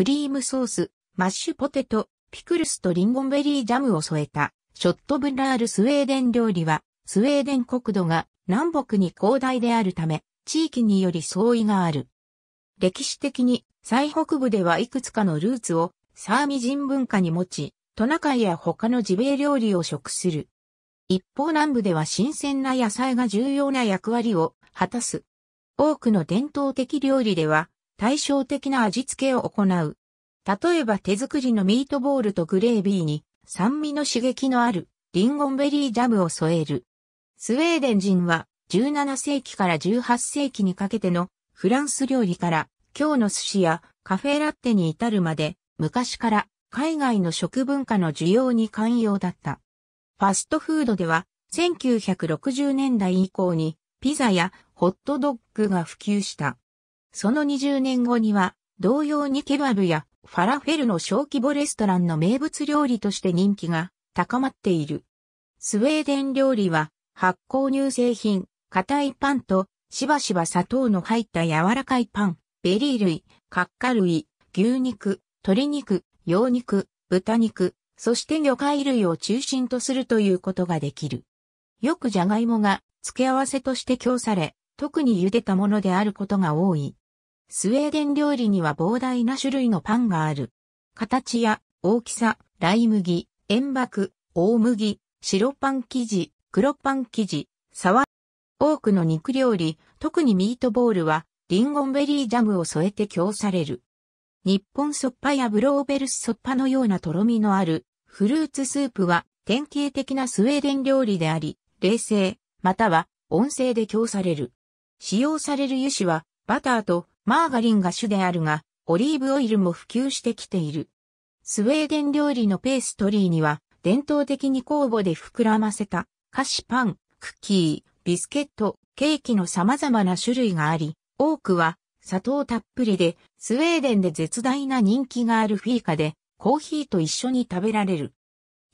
クリームソース、マッシュポテト、ピクルスとリンゴンベリージャムを添えた、ショットブラールスウェーデン料理は、スウェーデン国土が南北に広大であるため、地域により相違がある。歴史的に、最北部ではいくつかのルーツを、サーミ人文化に持ち、トナカイや他のジビエ料理を食する。一方南部では新鮮な野菜が重要な役割を果たす。多くの伝統的料理では、対照的な味付けを行う。例えば手作りのミートボールとグレービーに酸味の刺激のあるリンゴンベリージャムを添える。スウェーデン人は17世紀から18世紀にかけてのフランス料理から今日の寿司やカフェラッテに至るまで昔から海外の食文化の需要に寛容だった。ファストフードでは1960年代以降にピザやホットドッグが普及した。その20年後には、同様にケバブやファラフェルの小規模レストランの名物料理として人気が高まっている。スウェーデン料理は発酵乳製品、硬いパンとしばしば砂糖の入った柔らかいパン、ベリー類、カッカ類、牛肉、鶏肉、羊肉、豚肉、そして魚介類を中心とするということができる。よくジャガイモが付け合わせとして供され、特に茹でたものであることが多い。スウェーデン料理には膨大な種類のパンがある。形や大きさ、ライ麦、塩爆、大麦、白パン生地、黒パン生地、サワ多くの肉料理、特にミートボールは、リンゴンベリージャムを添えて供される。日本そっぱやブローベルスそっぱのようなとろみのあるフルーツスープは典型的なスウェーデン料理であり、冷製、または温製で供される。使用される油脂はバターとマーガリンが主であるが、オリーブオイルも普及してきている。スウェーデン料理のペーストリーには、伝統的に酵母で膨らませた菓子パン、クッキー、ビスケット、ケーキの様々な種類があり、多くは砂糖たっぷりで、スウェーデンで絶大な人気があるフィーカで、コーヒーと一緒に食べられる。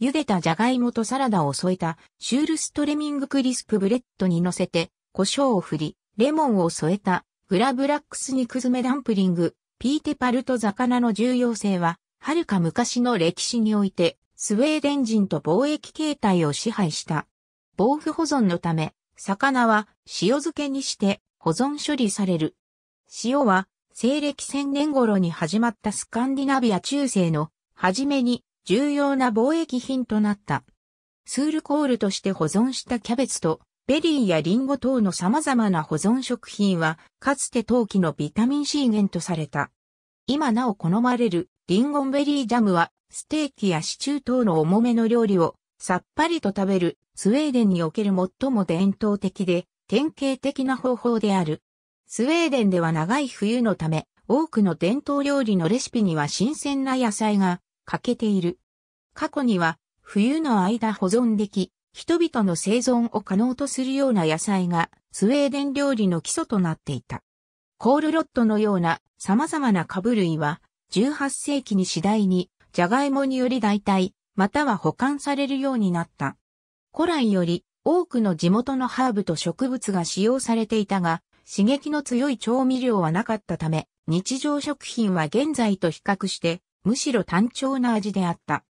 茹でたじゃがいもとサラダを添えたシュールストレミングクリスプブレッドに乗せて、胡椒を振り、レモンを添えたフラブラックス肉詰めダンプリング、ピーテパルト魚の重要性は、はるか昔の歴史において、スウェーデン人と貿易形態を支配した。防腐保存のため、魚は塩漬けにして保存処理される。塩は西暦1000年頃に始まったスカンディナビア中世の初めに重要な貿易品となった。スールコールとして保存したキャベツとベリーやリンゴ等の様々な保存食品は、かつて陶器のビタミン C 源とされた。今なお好まれるリンゴンベリージャムは、ステーキやシチュー等の重めの料理をさっぱりと食べるスウェーデンにおける最も伝統的で典型的な方法である。スウェーデンでは長い冬のため、多くの伝統料理のレシピには新鮮な野菜が欠けている。過去には冬の間保存でき、人々の生存を可能とするような野菜がスウェーデン料理の基礎となっていた。コールロットのような様々な株類は18世紀に次第にジャガイモにより代替または保管されるようになった。古来より多くの地元のハーブと植物が使用されていたが刺激の強い調味料はなかったため日常食品は現在と比較してむしろ単調な味であった。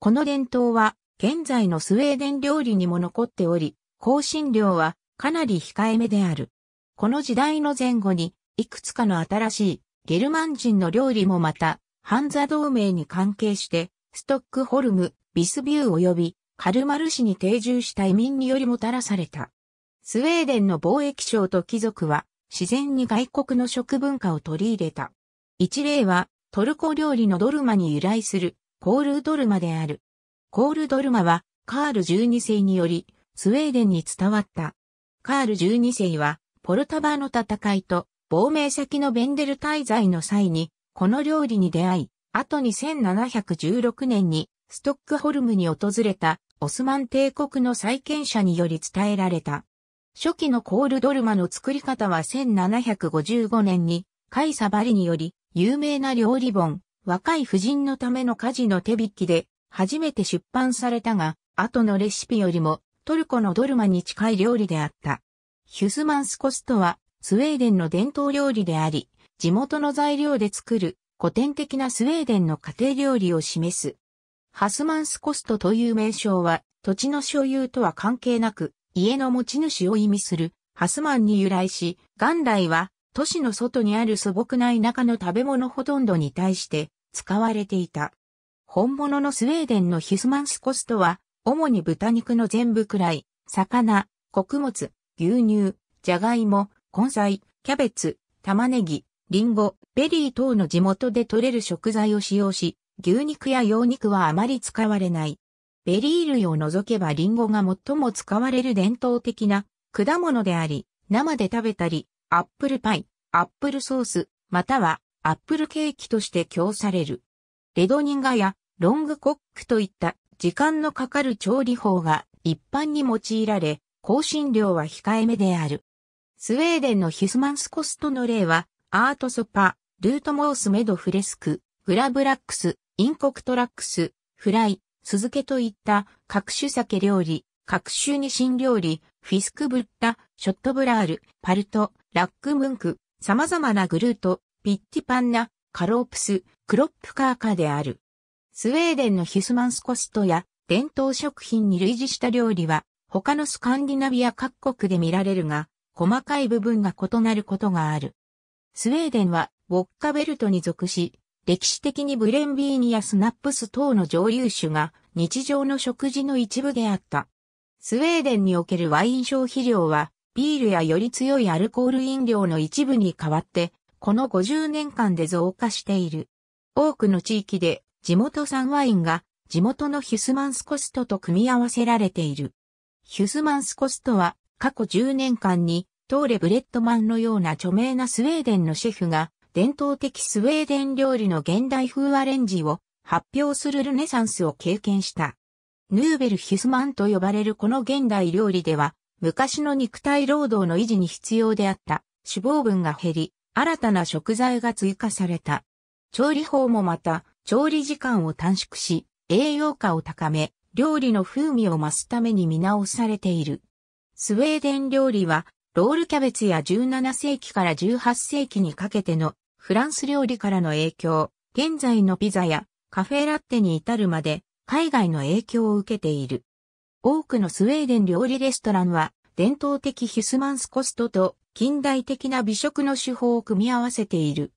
この伝統は現在のスウェーデン料理にも残っており、香辛料はかなり控えめである。この時代の前後に、いくつかの新しいゲルマン人の料理もまた、ハンザ同盟に関係して、ストックホルム、ビスビュー及びカルマル市に定住した移民によりもたらされた。スウェーデンの貿易商と貴族は自然に外国の食文化を取り入れた。一例はトルコ料理のドルマに由来するコールドルマである。コールドルマはカール12世によりスウェーデンに伝わった。カール12世はポルタバの戦いと亡命先のベンデル滞在の際にこの料理に出会い、後に1716年にストックホルムに訪れたオスマン帝国の再建者により伝えられた。初期のコールドルマの作り方は1755年にカイサバリにより有名な料理本若い婦人のための家事の手引きで初めて出版されたが、後のレシピよりもトルコのドルマに近い料理であった。ヒュスマンスコストはスウェーデンの伝統料理であり、地元の材料で作る古典的なスウェーデンの家庭料理を示す。ハスマンスコストという名称は土地の所有とは関係なく家の持ち主を意味するハスマンに由来し、元来は都市の外にある素朴な田舎の食べ物ほとんどに対して使われていた。本物のスウェーデンのヒュスマンスコストは、主に豚肉の全部くらい、魚、穀物、牛乳、じゃがいも、根菜、キャベツ、玉ねぎ、リンゴ、ベリー等の地元で採れる食材を使用し、牛肉や羊肉はあまり使われない。ベリー類を除けばリンゴが最も使われる伝統的な果物であり、生で食べたり、アップルパイ、アップルソース、またはアップルケーキとして供される。レドニンガやロングコックといった時間のかかる調理法が一般に用いられ、香辛料は控えめである。スウェーデンのヒスマンスコストの例は、アートソパ、ルートモースメドフレスク、グラブラックス、インコクトラックス、フライ、酢漬けといった各種酒料理、各種に新料理、フィスクブッタ、ショットブラール、パルト、ラックムンク、様々なグルート、ピッティパンナ、カロープス、クロップカーカである。スウェーデンのヒスマンスコストや伝統食品に類似した料理は他のスカンディナビア各国で見られるが、細かい部分が異なることがある。スウェーデンはウォッカベルトに属し、歴史的にブレンビーニやスナップス等の蒸留酒が日常の食事の一部であった。スウェーデンにおけるワイン消費量は、ビールやより強いアルコール飲料の一部に代わって、この50年間で増加している。多くの地域で地元産ワインが地元のヒュスマンスコストと組み合わせられている。ヒュスマンスコストは過去10年間にトーレ・ブレッドマンのような著名なスウェーデンのシェフが伝統的スウェーデン料理の現代風アレンジを発表するルネサンスを経験した。ヌーベル・ヒュスマンと呼ばれるこの現代料理では昔の肉体労働の維持に必要であった脂肪分が減り新たな食材が追加された。調理法もまた調理時間を短縮し、栄養価を高め、料理の風味を増すために見直されている。スウェーデン料理は、ロールキャベツや17世紀から18世紀にかけてのフランス料理からの影響、現在のピザやカフェラッテに至るまで海外の影響を受けている。多くのスウェーデン料理レストランは伝統的ヒスマンスコストと近代的な美食の手法を組み合わせている。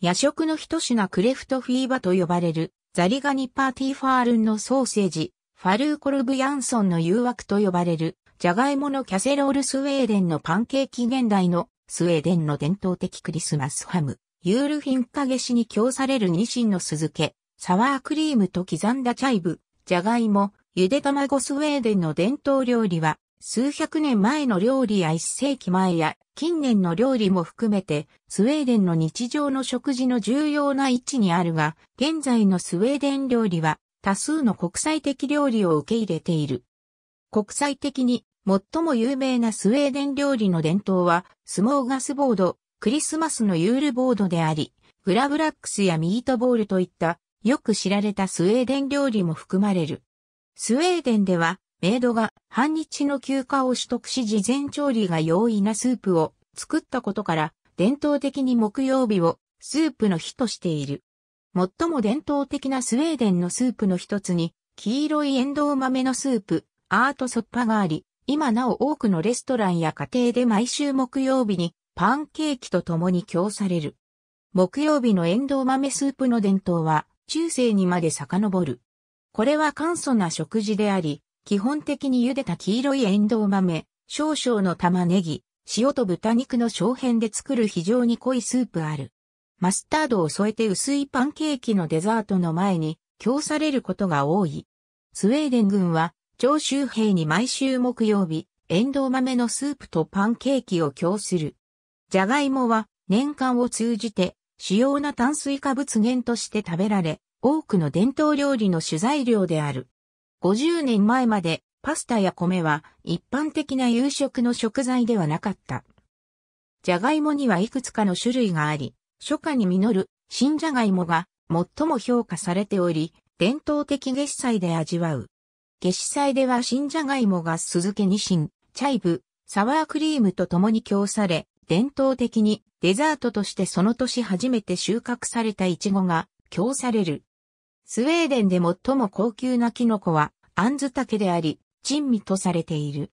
夜食の一品クレフトフィーバと呼ばれるザリガニパーティファールンのソーセージ、ファルーコルブヤンソンの誘惑と呼ばれるジャガイモのキャセロールスウェーデンのパンケーキ現代のスウェーデンの伝統的クリスマスハム、ユールフィンカゲシに供されるニシンの酢漬け、サワークリームと刻んだチャイブ、ジャガイモ、ゆで卵スウェーデンの伝統料理は数百年前の料理や一世紀前や近年の料理も含めてスウェーデンの日常の食事の重要な位置にあるが、現在のスウェーデン料理は多数の国際的料理を受け入れている。国際的に最も有名なスウェーデン料理の伝統はスモーガスボード、クリスマスのユールボードであり、グラブラックスやミートボールといったよく知られたスウェーデン料理も含まれる。スウェーデンではメイドが半日の休暇を取得し事前調理が容易なスープを作ったことから伝統的に木曜日をスープの日としている。最も伝統的なスウェーデンのスープの一つに黄色いエンドウ豆のスープ、アートソッパがあり、今なお多くのレストランや家庭で毎週木曜日にパンケーキと共に供される。木曜日のエンドウ豆スープの伝統は中世にまで遡る。これは簡素な食事であり、基本的に茹でた黄色いエンドウ豆、少々の玉ねぎ、塩と豚肉の小片で作る非常に濃いスープある。マスタードを添えて薄いパンケーキのデザートの前に供されることが多い。スウェーデン軍は、長州兵に毎週木曜日、エンドウ豆のスープとパンケーキを供する。ジャガイモは、年間を通じて、主要な炭水化物源として食べられ、多くの伝統料理の主材料である。50年前までパスタや米は一般的な夕食の食材ではなかった。ジャガイモにはいくつかの種類があり、初夏に実る新ジャガイモが最も評価されており、伝統的月祭で味わう。月祭では新ジャガイモが酢漬けにしん、チャイブ、サワークリームと共に供され、伝統的にデザートとしてその年初めて収穫されたイチゴが供される。スウェーデンで最も高級なキノコは、アンズタケであり、珍味とされている。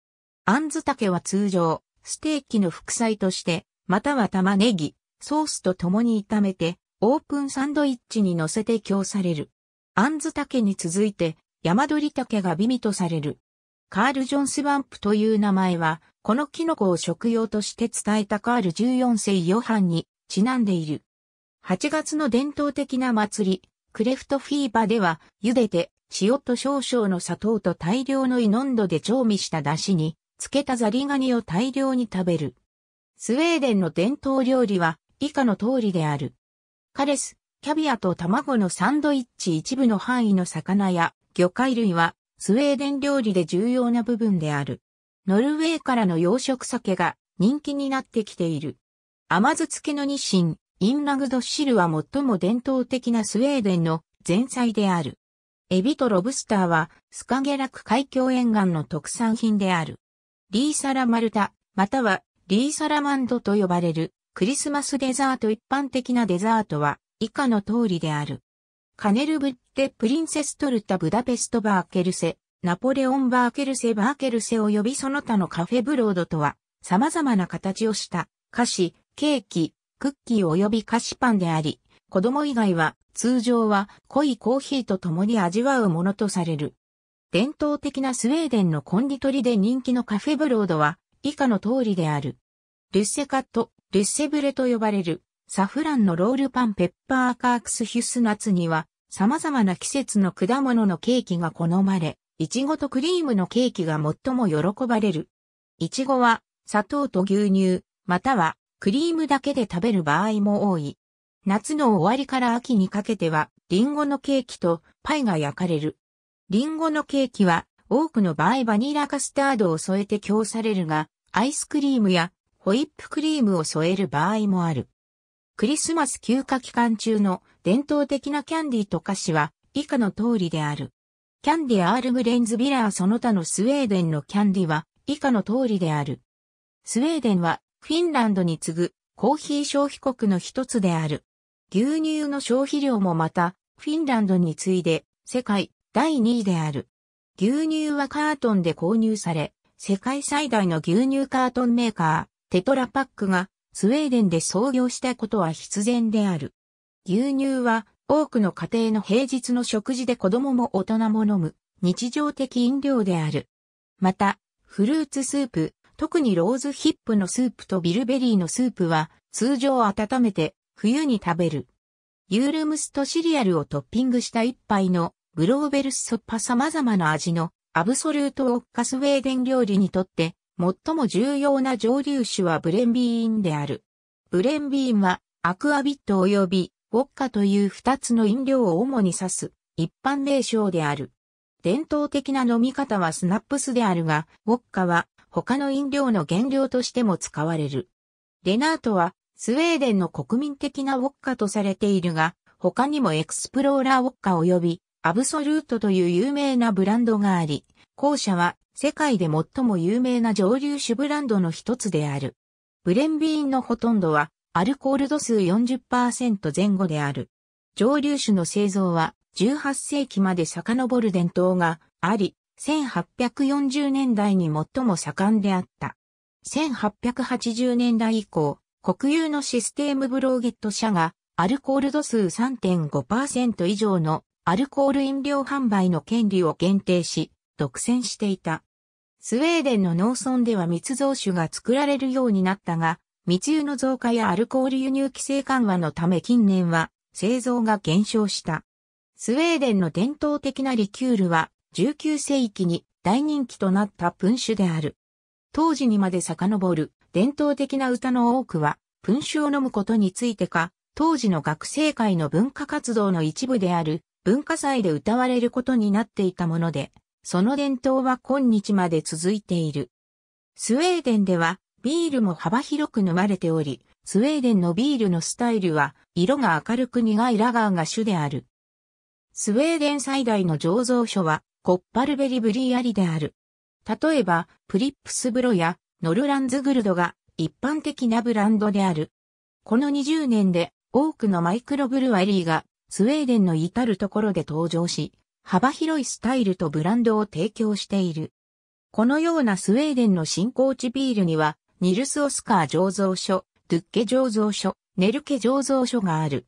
アンズタケは通常、ステーキの副菜として、または玉ねぎ、ソースと共に炒めて、オープンサンドイッチに乗せて供される。アンズタケに続いて、山鳥タケが美味とされる。カール・ジョンス・バンプという名前は、このキノコを食用として伝えたカール14世ヨハンにちなんでいる。8月の伝統的な祭り、クレフトフィーバでは、茹でて、塩と少々の砂糖と大量のイノンドで調味した出汁に、漬けたザリガニを大量に食べる。スウェーデンの伝統料理は、以下の通りである。カレス、キャビアと卵のサンドイッチ一部の範囲の魚や魚介類はスウェーデン料理で重要な部分である。ノルウェーからの養殖酒が人気になってきている。甘酢漬けのニシン、インラグドシルは最も伝統的なスウェーデンの前菜である。エビとロブスターはスカゲラク海峡沿岸の特産品である。リーサラマルタ、またはリーサラマンドと呼ばれるクリスマスデザート一般的なデザートは以下の通りである。カネルブッテプリンセストルタブダペストバーケルセ、ナポレオンバーケルセバーケルセ及びその他のカフェブロードとは様々な形をした菓子、ケーキ、クッキー及び菓子パンであり、子供以外は通常は濃いコーヒーと共に味わうものとされる。伝統的なスウェーデンのコンディトリで人気のカフェブロードは以下の通りである。ルッセカット、ルッセブレと呼ばれるサフランのロールパンペッパーカークスヒュスナツには様々な季節の果物のケーキが好まれ、いちごとクリームのケーキが最も喜ばれる。いちごは砂糖と牛乳、またはクリームだけで食べる場合も多い。夏の終わりから秋にかけては、リンゴのケーキとパイが焼かれる。リンゴのケーキは、多くの場合バニラカスタードを添えて供されるが、アイスクリームやホイップクリームを添える場合もある。クリスマス休暇期間中の伝統的なキャンディーと菓子は以下の通りである。キャンディアールグレンズビラーその他のスウェーデンのキャンディは以下の通りである。スウェーデンはフィンランドに次ぐコーヒー消費国の一つである。牛乳の消費量もまた、フィンランドに次いで世界第2位である。牛乳はカートンで購入され、世界最大の牛乳カートンメーカー、テトラパックがスウェーデンで創業したことは必然である。牛乳は多くの家庭の平日の食事で子供も大人も飲む日常的飲料である。また、フルーツスープ、特にローズヒップのスープとビルベリーのスープは通常温めて冬に食べる。ユールムスとシリアルをトッピングした一杯のグローベルスソッパ様々な味のアブソルートオッカスウェーデン料理にとって最も重要な蒸留酒はブレンビーンである。ブレンビーンはアクアビット及びウォッカという二つの飲料を主に指す一般名称である。伝統的な飲み方はスナップスであるが、ウォッカは他の飲料の原料としても使われる。レナートはスウェーデンの国民的なウォッカとされているが、他にもエクスプローラーウォッカ及びアブソルートという有名なブランドがあり、後者は世界で最も有名な蒸留酒ブランドの一つである。ブレンビーンのほとんどはアルコール度数40%前後である。蒸留酒の製造は18世紀まで遡る伝統があり、1840年代に最も盛んであった。1880年代以降、国有のシステムブローゲット社がアルコール度数3.5%以上のアルコール飲料販売の権利を限定し、独占していた。スウェーデンの農村では密造酒が作られるようになったが、密輸の増加やアルコール輸入規制緩和のため近年は製造が減少した。スウェーデンの伝統的なリキュールは19世紀に大人気となったプンシュである。当時にまで遡る伝統的な歌の多くは、プンシュを飲むことについてか、当時の学生会の文化活動の一部である文化祭で歌われることになっていたもので、その伝統は今日まで続いている。スウェーデンではビールも幅広く飲まれており、スウェーデンのビールのスタイルは色が明るく苦いラガーが主である。スウェーデン最大の醸造所はコッパルベリブリーありである。例えば、プリップスブロやノルランズグルドが一般的なブランドである。この20年で多くのマイクロブルワリーがスウェーデンの至るところで登場し、幅広いスタイルとブランドを提供している。このようなスウェーデンの新興地ビールには、ニルス・オスカー醸造所、ドゥッケ醸造所、ネルケ醸造所がある。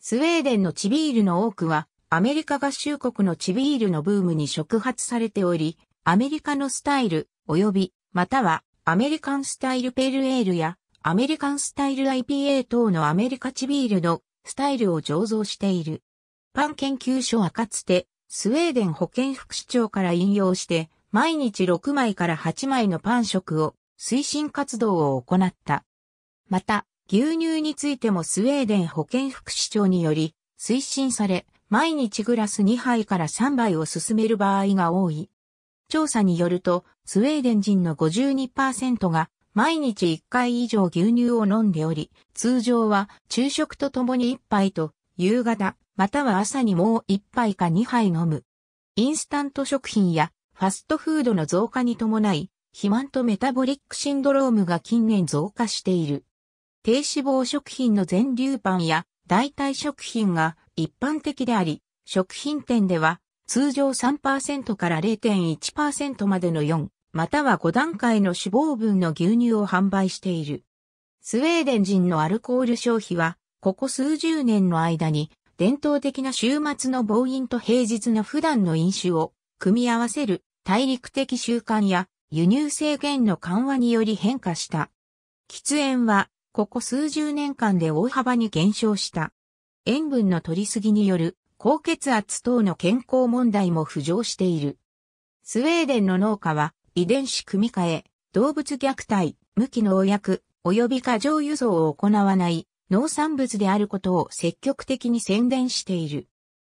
スウェーデンの地ビールの多くは、アメリカ合衆国の地ビールのブームに触発されており、アメリカのスタイル、及び、または、アメリカンスタイルペルエールや、アメリカンスタイル IPA 等のアメリカチビールのスタイルを醸造している。パン研究所はかつて、スウェーデン保健副市長から引用して、毎日6枚から8枚のパン食を推進活動を行った。また、牛乳についてもスウェーデン保健副市長により推進され、毎日グラス2杯から3杯を進める場合が多い。調査によると、スウェーデン人の52%が毎日1回以上牛乳を飲んでおり、通常は昼食とともに1杯と夕方、または朝にもう1杯か2杯飲む。インスタント食品やファストフードの増加に伴い、肥満とメタボリックシンドロームが近年増加している。低脂肪食品の全粒パンや代替食品が一般的であり、食品店では通常3%から0.1%までの4、または5段階の脂肪分の牛乳を販売している。スウェーデン人のアルコール消費は、ここ数十年の間に、伝統的な週末の暴飲と平日の普段の飲酒を組み合わせる大陸的習慣や輸入制限の緩和により変化した。喫煙は、ここ数十年間で大幅に減少した。塩分の取りすぎによる高血圧等の健康問題も浮上している。スウェーデンの農家は遺伝子組み換え、動物虐待、無機農薬、及び過剰輸送を行わない農産物であることを積極的に宣伝している。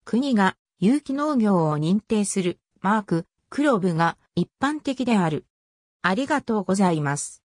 国が有機農業を認定するマーク、クロブが一般的である。ありがとうございます。